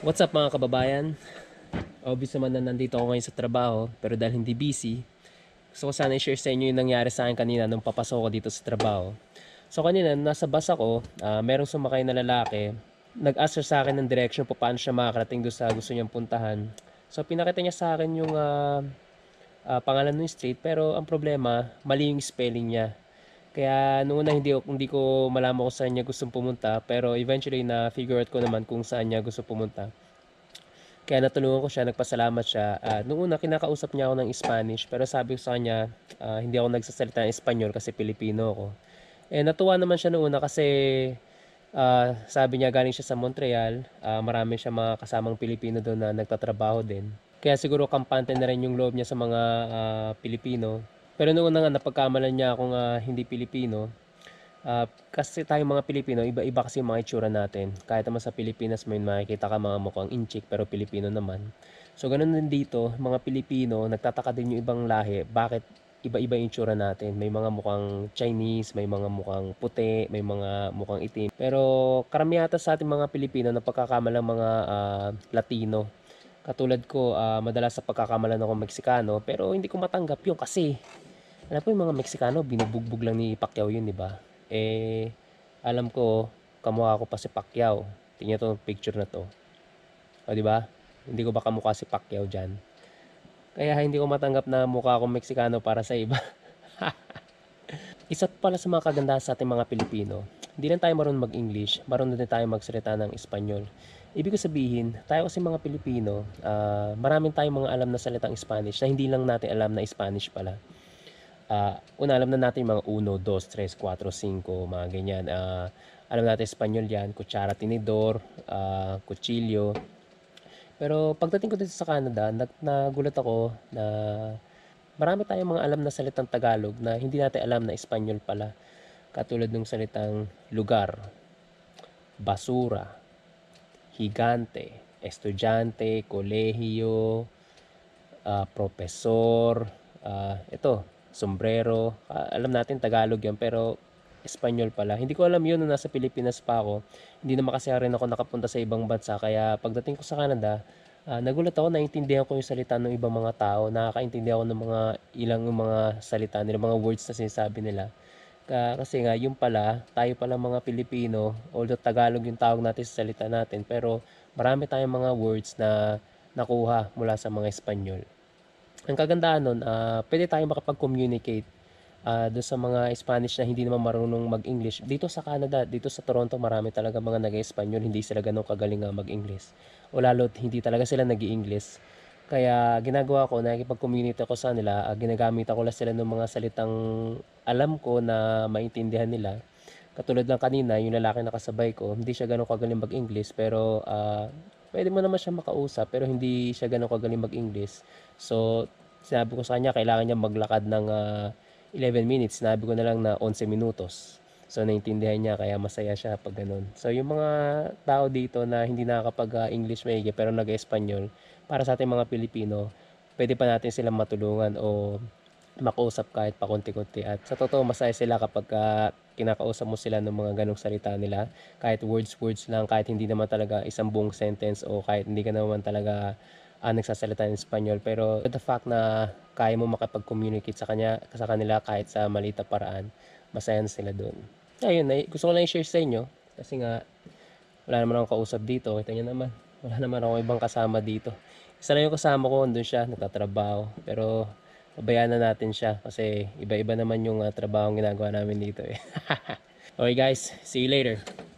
What's up mga kababayan? Obvious naman na nandito ako ngayon sa trabaho pero dahil hindi busy, gusto ko sana i-share sa inyo yung nangyari sa akin kanina nung papasok ko dito sa trabaho. So kanina, nasa bus ako, uh, merong sumakay na lalaki. Nag-ask sa akin ng direction po paano siya makakarating doon sa gusto niyang puntahan. So pinakita niya sa akin yung uh, uh, pangalan ng street pero ang problema, mali yung spelling niya. Kaya noong una hindi, hindi ko malaman kung saan niya gustong pumunta pero eventually na figure out ko naman kung saan niya gusto pumunta. Kaya natulungan ko siya, nagpasalamat siya. Uh, ah, noong una kinakausap niya ako ng Spanish pero sabi ko sa kanya uh, hindi ako nagsasalita ng Espanyol kasi Pilipino ako. Eh natuwa naman siya noong una kasi uh, sabi niya galing siya sa Montreal, uh, marami siya mga kasamang Pilipino doon na nagtatrabaho din. Kaya siguro kampante na rin yung loob niya sa mga uh, Pilipino pero noon na nga napagkamalan niya akong uh, hindi Pilipino. Uh, kasi tayong mga Pilipino, iba-iba kasi mga itsura natin. Kahit naman sa Pilipinas may makikita ka mga mukhang inchik pero Pilipino naman. So ganoon din dito, mga Pilipino, nagtataka din yung ibang lahi bakit iba-iba yung itsura natin. May mga mukhang Chinese, may mga mukhang puti, may mga mukhang itim. Pero karamihan sa ating mga Pilipino na pagkakamalang mga uh, Latino. Katulad ko, uh, madalas sa pagkakamalan ako Meksikano, pero hindi ko matanggap yung kasi alam po yung mga Meksikano, binubugbog lang ni Pacquiao yun, di ba? Eh, alam ko, kamukha ko pa si Pacquiao. Tingnan to picture na to. O, di ba? Hindi ko ba kamukha si Pacquiao dyan? Kaya hindi ko matanggap na mukha akong Meksikano para sa iba. Isa pala sa mga kagandahan sa ating mga Pilipino, hindi lang tayo marunong mag-English, marunong din tayo magsalita ng Espanyol. Ibig ko sabihin, tayo kasi mga Pilipino, uh, maraming tayong mga alam na salitang Spanish na hindi lang natin alam na Spanish pala uh, una alam na natin mga 1, 2, 3, 4, 5, mga ganyan. Uh, alam natin Espanyol yan, kutsara tinidor, uh, ah, kutsilyo. Pero pagdating ko dito sa Canada, nag nagulat ako na marami tayong mga alam na salitang Tagalog na hindi natin alam na Espanyol pala. Katulad ng salitang lugar, basura, higante, estudyante, kolehiyo, uh, profesor, uh, ito, sombrero. Uh, alam natin Tagalog yan pero Espanyol pala. Hindi ko alam yun nung nasa Pilipinas pa ako. Hindi na kasi rin ako nakapunta sa ibang bansa kaya pagdating ko sa Canada, uh, nagulat ako, na intindihan ko yung salita ng ibang mga tao. Nakakaintindi ako ng mga ilang mga salita nila, mga words na sinasabi nila. Uh, kasi nga, yung pala, tayo pala mga Pilipino, although Tagalog yung tawag natin sa salita natin, pero marami tayong mga words na nakuha mula sa mga Espanyol ang kagandahan nun, uh, pwede tayong makapag-communicate uh, ah, doon sa mga Spanish na hindi naman marunong mag-English. Dito sa Canada, dito sa Toronto, marami talaga mga nag-Espanyol, hindi sila ganong kagaling uh, mag-English. O lalo't hindi talaga sila nag english Kaya ginagawa ko, nakikipag-communicate ako sa nila, uh, ginagamit ako lang sila ng mga salitang alam ko na maintindihan nila. Katulad ng kanina, yung lalaki na kasabay ko, hindi siya ganong kagaling mag-English, pero uh, pwede mo naman siya makausap pero hindi siya ganun kagaling mag-English. So, sinabi ko sa kanya kailangan niya maglakad ng uh, ah, 11 minutes. Sinabi ko na lang na 11 minutos. So, naintindihan niya kaya masaya siya pag ganun. So, yung mga tao dito na hindi nakakapag-English ah, maigi pero nag-Espanyol, para sa ating mga Pilipino, pwede pa natin silang matulungan o makausap kahit pa konti-konti. At sa totoo, masaya sila kapag uh, kinakausap mo sila ng mga ganong salita nila, kahit words words lang, kahit hindi naman talaga isang buong sentence o kahit hindi ka naman talaga uh, nagsasalita ng Espanyol. Pero the fact na kaya mo makapag-communicate sa, kanya, sa kanila kahit sa malita paraan, masaya na sila doon. Ayun, ay, gusto ko lang i-share sa inyo kasi nga wala naman akong kausap dito. Kita nyo naman, wala naman akong ibang kasama dito. Isa lang yung kasama ko, doon siya, nagtatrabaho. Pero pabayaan na natin siya kasi iba-iba naman yung uh, trabaho ginagawa namin dito eh. okay guys, see you later.